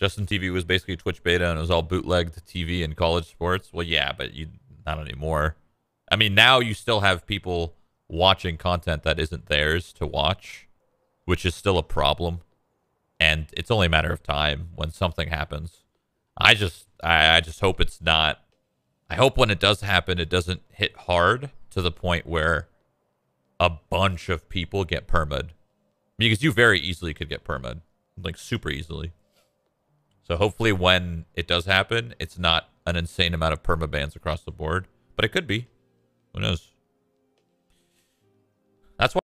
Justin TV was basically Twitch beta and it was all bootlegged TV and college sports. Well, yeah, but you not anymore. I mean, now you still have people watching content that isn't theirs to watch, which is still a problem. And it's only a matter of time when something happens. I just I, I just hope it's not I hope when it does happen it doesn't hit hard to the point where a bunch of people get permed. Because you very easily could get permed. Like super easily. So hopefully, when it does happen, it's not an insane amount of perma bans across the board, but it could be. Who knows?